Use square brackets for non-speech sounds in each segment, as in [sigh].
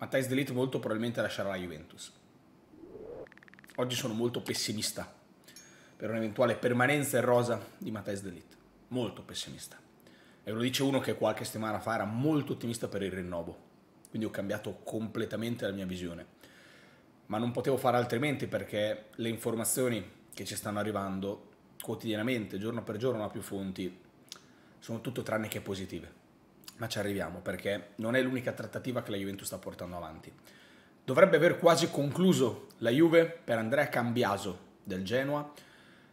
Matthijs De Ligt molto probabilmente lascerà la Juventus. Oggi sono molto pessimista per un'eventuale permanenza in rosa di Matthijs De Ligt. Molto pessimista. E lo dice uno che qualche settimana fa era molto ottimista per il rinnovo. Quindi ho cambiato completamente la mia visione. Ma non potevo fare altrimenti perché le informazioni che ci stanno arrivando quotidianamente, giorno per giorno, a più fonti, sono tutto tranne che positive ma ci arriviamo perché non è l'unica trattativa che la Juventus sta portando avanti. Dovrebbe aver quasi concluso la Juve per Andrea Cambiaso del Genoa.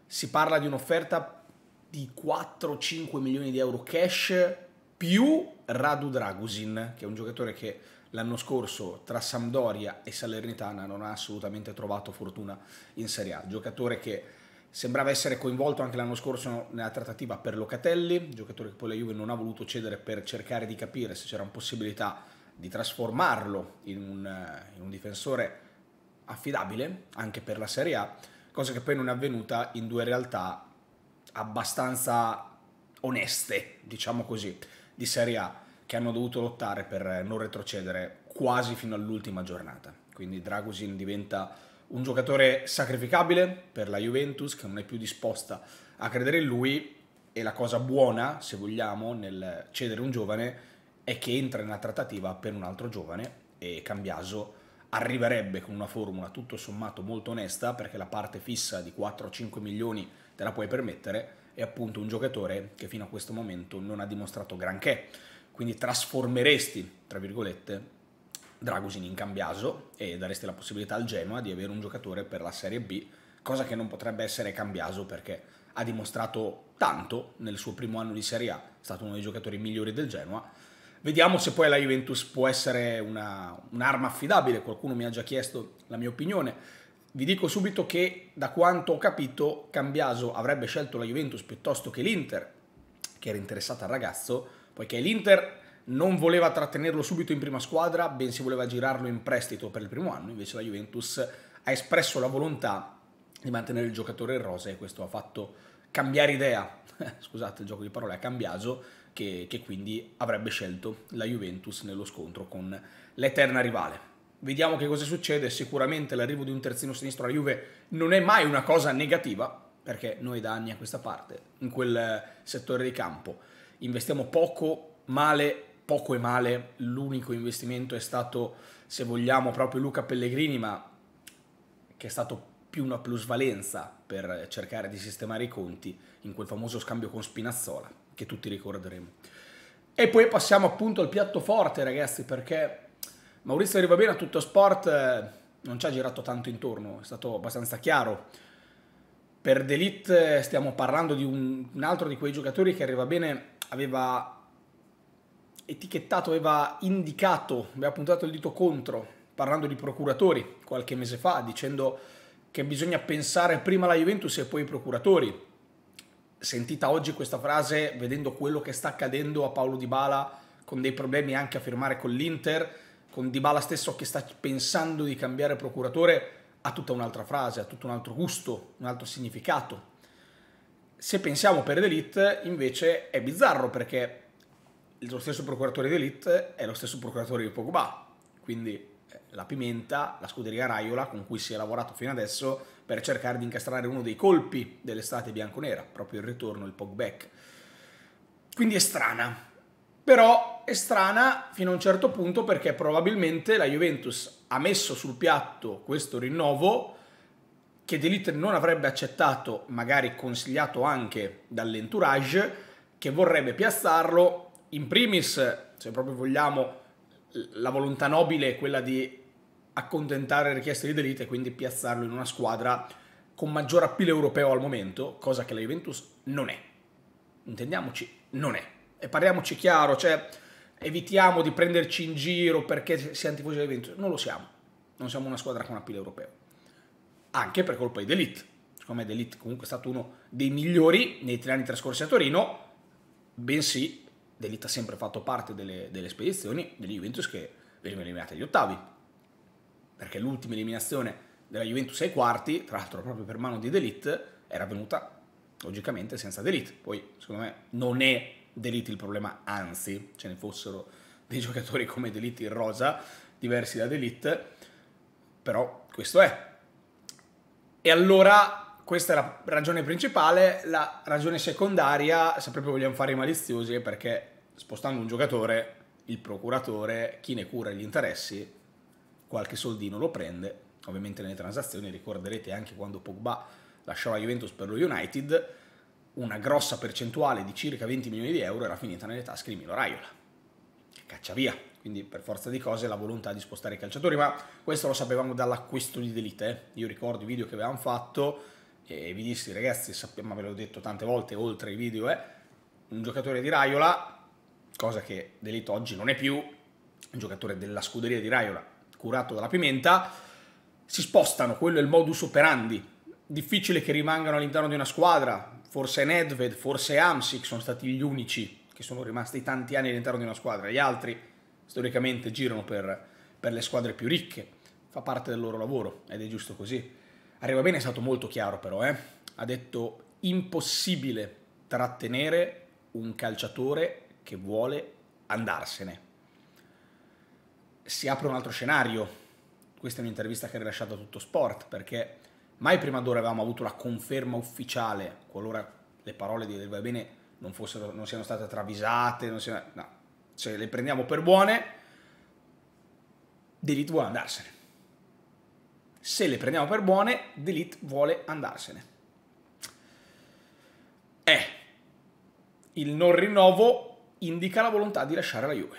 Si parla di un'offerta di 4-5 milioni di euro cash più Radu Dragusin, che è un giocatore che l'anno scorso tra Sampdoria e Salernitana non ha assolutamente trovato fortuna in Serie A. Giocatore che Sembrava essere coinvolto anche l'anno scorso nella trattativa per Locatelli, giocatore che poi la Juve non ha voluto cedere per cercare di capire se c'era una possibilità di trasformarlo in un, in un difensore affidabile anche per la Serie A, cosa che poi non è avvenuta in due realtà abbastanza oneste, diciamo così, di Serie A che hanno dovuto lottare per non retrocedere quasi fino all'ultima giornata. Quindi Dragusin diventa un giocatore sacrificabile per la Juventus che non è più disposta a credere in lui e la cosa buona, se vogliamo, nel cedere un giovane è che entra nella trattativa per un altro giovane e Cambiaso arriverebbe con una formula tutto sommato molto onesta perché la parte fissa di 4-5 milioni te la puoi permettere è appunto un giocatore che fino a questo momento non ha dimostrato granché quindi trasformeresti tra virgolette Dragusin in cambiaso e dareste la possibilità al Genoa di avere un giocatore per la Serie B, cosa che non potrebbe essere cambiaso perché ha dimostrato tanto nel suo primo anno di Serie A, è stato uno dei giocatori migliori del Genoa. Vediamo se poi la Juventus può essere una, un'arma affidabile, qualcuno mi ha già chiesto la mia opinione. Vi dico subito che da quanto ho capito Cambiaso avrebbe scelto la Juventus piuttosto che l'Inter, che era interessata al ragazzo, poiché l'Inter non voleva trattenerlo subito in prima squadra, bensì voleva girarlo in prestito per il primo anno, invece la Juventus ha espresso la volontà di mantenere il giocatore in rosa e questo ha fatto cambiare idea, [laughs] scusate il gioco di parole, ha cambiato, che, che quindi avrebbe scelto la Juventus nello scontro con l'eterna rivale. Vediamo che cosa succede, sicuramente l'arrivo di un terzino sinistro alla Juve non è mai una cosa negativa, perché noi da anni a questa parte, in quel settore di campo, investiamo poco, male poco e male l'unico investimento è stato, se vogliamo, proprio Luca Pellegrini, ma che è stato più una plusvalenza per cercare di sistemare i conti in quel famoso scambio con Spinazzola, che tutti ricorderemo. E poi passiamo appunto al piatto forte, ragazzi, perché Maurizio Rivabene a tutto sport eh, non ci ha girato tanto intorno, è stato abbastanza chiaro. Per Delite eh, stiamo parlando di un, un altro di quei giocatori che arriva aveva etichettato, aveva indicato, aveva puntato il dito contro, parlando di procuratori qualche mese fa, dicendo che bisogna pensare prima alla Juventus e poi ai procuratori. Sentita oggi questa frase, vedendo quello che sta accadendo a Paolo Di Bala, con dei problemi anche a firmare con l'Inter, con Di Bala stesso che sta pensando di cambiare procuratore, ha tutta un'altra frase, ha tutto un altro gusto, un altro significato. Se pensiamo per l'elite, invece, è bizzarro perché lo stesso procuratore di Elite è lo stesso procuratore di Pogba, quindi eh, la pimenta, la scuderia Raiola con cui si è lavorato fino adesso per cercare di incastrare uno dei colpi dell'estate bianconera, proprio il ritorno, il Pogback. Quindi è strana, però è strana fino a un certo punto perché probabilmente la Juventus ha messo sul piatto questo rinnovo che Delite non avrebbe accettato, magari consigliato anche dall'entourage, che vorrebbe piazzarlo in primis, se proprio vogliamo, la volontà nobile è quella di accontentare le richieste di Delite e quindi piazzarlo in una squadra con maggior appeal europeo al momento, cosa che la Juventus non è. Intendiamoci, non è. E parliamoci chiaro, cioè evitiamo di prenderci in giro perché siamo tifosi della Juventus. Non lo siamo. Non siamo una squadra con appeal europeo. Anche per colpa di Delite. Siccome Delite comunque è stato uno dei migliori nei tre anni trascorsi a Torino, bensì Delitt ha sempre fatto parte delle, delle spedizioni della Juventus che venivano eliminate agli ottavi, perché l'ultima eliminazione della Juventus ai quarti, tra l'altro proprio per mano di Delitt, era venuta logicamente senza Delitt. Poi, secondo me, non è Delitt il problema, anzi, ce ne fossero dei giocatori come Delitt in rosa, diversi da Delitt, però questo è. E allora questa è la ragione principale, la ragione secondaria, se proprio vogliamo fare i maliziosi, è perché spostando un giocatore, il procuratore, chi ne cura gli interessi, qualche soldino lo prende, ovviamente nelle transazioni ricorderete anche quando Pogba lasciò la Juventus per lo United, una grossa percentuale di circa 20 milioni di euro era finita nelle tasche di Milo Raiola, caccia via, quindi per forza di cose la volontà di spostare i calciatori, ma questo lo sapevamo dall'acquisto di Delite, eh. io ricordo i video che avevamo fatto, e vi dissi ragazzi, sappiamo, ve l'ho detto tante volte, oltre i video, è eh, un giocatore di Raiola, cosa che Delitto oggi non è più, un giocatore della scuderia di Raiola, curato dalla Pimenta, si spostano, quello è il modus operandi, difficile che rimangano all'interno di una squadra, forse Nedved, forse Amsic sono stati gli unici che sono rimasti tanti anni all'interno di una squadra, gli altri storicamente girano per, per le squadre più ricche, fa parte del loro lavoro ed è giusto così. Arriva bene è stato molto chiaro però, eh? ha detto impossibile trattenere un calciatore che vuole andarsene. Si apre un altro scenario, questa è un'intervista che ha rilasciato tutto sport, perché mai prima d'ora avevamo avuto la conferma ufficiale, qualora le parole di Arriva bene non, fossero, non siano state travisate, non siano, no, cioè le prendiamo per buone, Delete vuole andarsene se le prendiamo per buone, delete vuole andarsene. Eh, il non rinnovo indica la volontà di lasciare la Juve.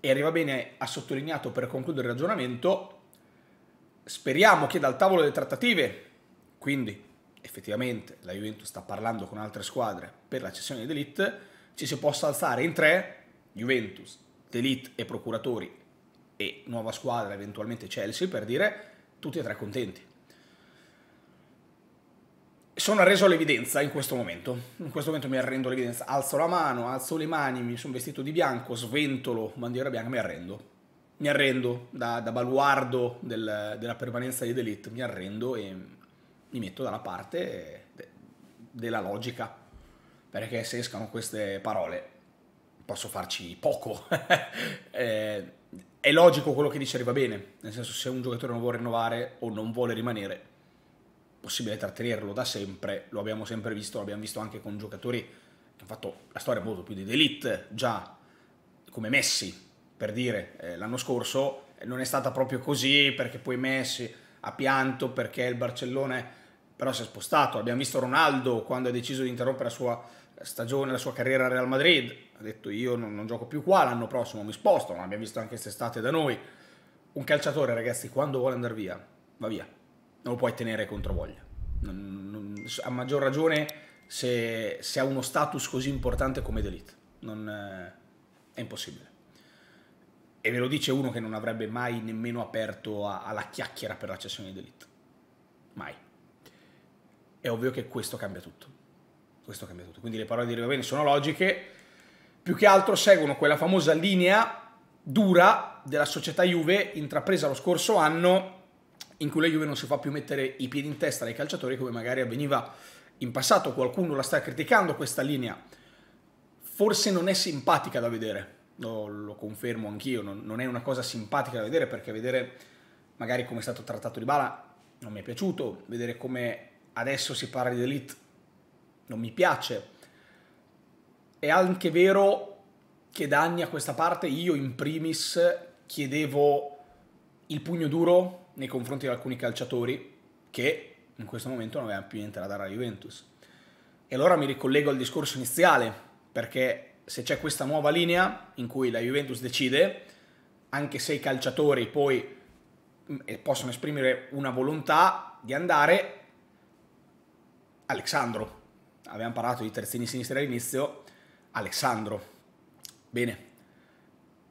E arriva bene, ha sottolineato per concludere il ragionamento, speriamo che dal tavolo delle trattative, quindi effettivamente la Juventus sta parlando con altre squadre per la cessione di Elite, ci si possa alzare in tre, Juventus, Elite e procuratori e nuova squadra, eventualmente Chelsea, per dire tutti e tre contenti. Sono arreso all'evidenza in questo momento, in questo momento mi arrendo all'evidenza, alzo la mano, alzo le mani, mi sono vestito di bianco, sventolo, bandiera bianca, mi arrendo. Mi arrendo da, da baluardo del, della permanenza di Delete, mi arrendo e mi metto dalla parte de, della logica, perché se escano queste parole posso farci poco. [laughs] eh, è logico quello che dice arriva bene, nel senso se un giocatore non vuole rinnovare o non vuole rimanere, possibile trattenerlo da sempre, lo abbiamo sempre visto, lo abbiamo visto anche con giocatori che hanno fatto la storia molto più di Elite, già come Messi, per dire, eh, l'anno scorso eh, non è stata proprio così perché poi Messi ha pianto perché il Barcellona però si è spostato, l'abbiamo visto Ronaldo quando ha deciso di interrompere la sua stagione, della sua carriera a Real Madrid, ha detto io non, non gioco più qua, l'anno prossimo mi sposto, ma abbiamo visto anche quest'estate da noi. Un calciatore, ragazzi, quando vuole andare via, va via. Non lo puoi tenere contro voglia. Non, non, a maggior ragione se, se, ha uno status così importante come Delete. Non, eh, è impossibile. E ve lo dice uno che non avrebbe mai nemmeno aperto a, alla chiacchiera per la cessione di Delete. Mai. È ovvio che questo cambia tutto. Questo cambia tutto. Quindi le parole di Rebene sono logiche, più che altro seguono quella famosa linea dura della società Juve intrapresa lo scorso anno in cui la Juve non si fa più mettere i piedi in testa dai calciatori come magari avveniva in passato, qualcuno la sta criticando questa linea. Forse non è simpatica da vedere, lo, lo confermo anch'io, non, non, è una cosa simpatica da vedere perché vedere magari come è stato trattato Di Bala non mi è piaciuto, vedere come adesso si parla di Elite non mi piace. È anche vero che da anni a questa parte io in primis chiedevo il pugno duro nei confronti di alcuni calciatori che in questo momento non avevano più niente da dare alla Juventus. E allora mi ricollego al discorso iniziale, perché se c'è questa nuova linea in cui la Juventus decide, anche se i calciatori poi mm, eh, possono esprimere una volontà di andare, Alexandro avevamo parlato di terzini sinistri all'inizio, Alessandro. Bene,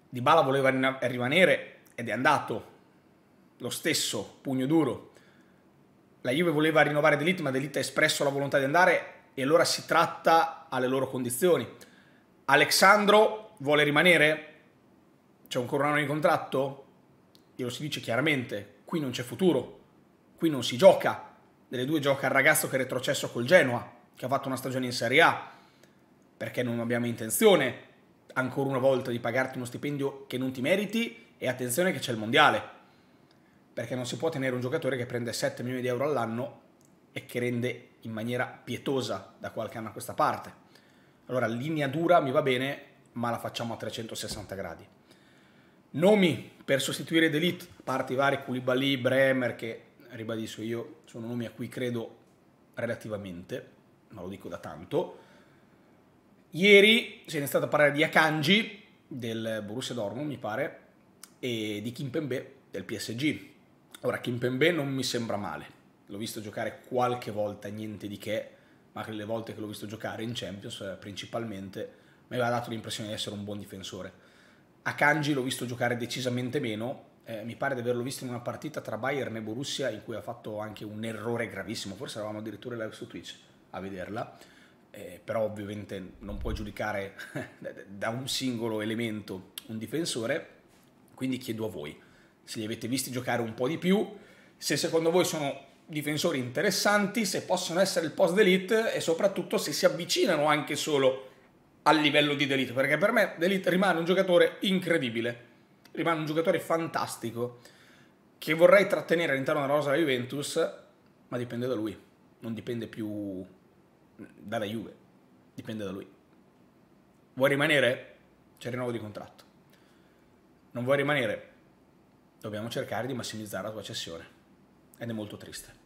Di Bala voleva rimanere ed è andato, lo stesso, pugno duro. La Juve voleva rinnovare D'Elite, ma D'Elite ha espresso la volontà di andare e allora si tratta alle loro condizioni. Alessandro vuole rimanere? C'è ancora un anno di contratto? Glielo si dice chiaramente, qui non c'è futuro, qui non si gioca. Delle due gioca il ragazzo che è retrocesso col Genoa, che ha fatto una stagione in Serie A, perché non abbiamo intenzione ancora una volta di pagarti uno stipendio che non ti meriti e attenzione che c'è il mondiale. Perché non si può tenere un giocatore che prende 7 milioni di euro all'anno e che rende in maniera pietosa da qualche anno a questa parte. Allora, linea dura mi va bene, ma la facciamo a 360 gradi. Nomi per sostituire D'Elite, a parte i vari Koulibaly, Bremer, che ribadisco io, sono nomi a cui credo relativamente ma lo dico da tanto. Ieri se ne è iniziato a parlare di Akanji, del Borussia Dortmund, mi pare, e di Kimpembe, del PSG. Ora, Kimpembe non mi sembra male. L'ho visto giocare qualche volta, niente di che, ma le volte che l'ho visto giocare in Champions, eh, principalmente, mi aveva dato l'impressione di essere un buon difensore. Akanji l'ho visto giocare decisamente meno, eh, mi pare di averlo visto in una partita tra Bayern e Borussia in cui ha fatto anche un errore gravissimo, forse eravamo addirittura live su Twitch a vederla, eh, però ovviamente non puoi giudicare [laughs] da un singolo elemento un difensore, quindi chiedo a voi se li avete visti giocare un po' di più, se secondo voi sono difensori interessanti, se possono essere il post delete e soprattutto se si avvicinano anche solo al livello di delete, perché per me delete rimane un giocatore incredibile, rimane un giocatore fantastico che vorrei trattenere all'interno della rosa della Juventus, ma dipende da lui, non dipende più dalla Juve, dipende da lui. Vuoi rimanere? C'è rinnovo di contratto. Non vuoi rimanere? Dobbiamo cercare di massimizzare la tua cessione. Ed è molto triste.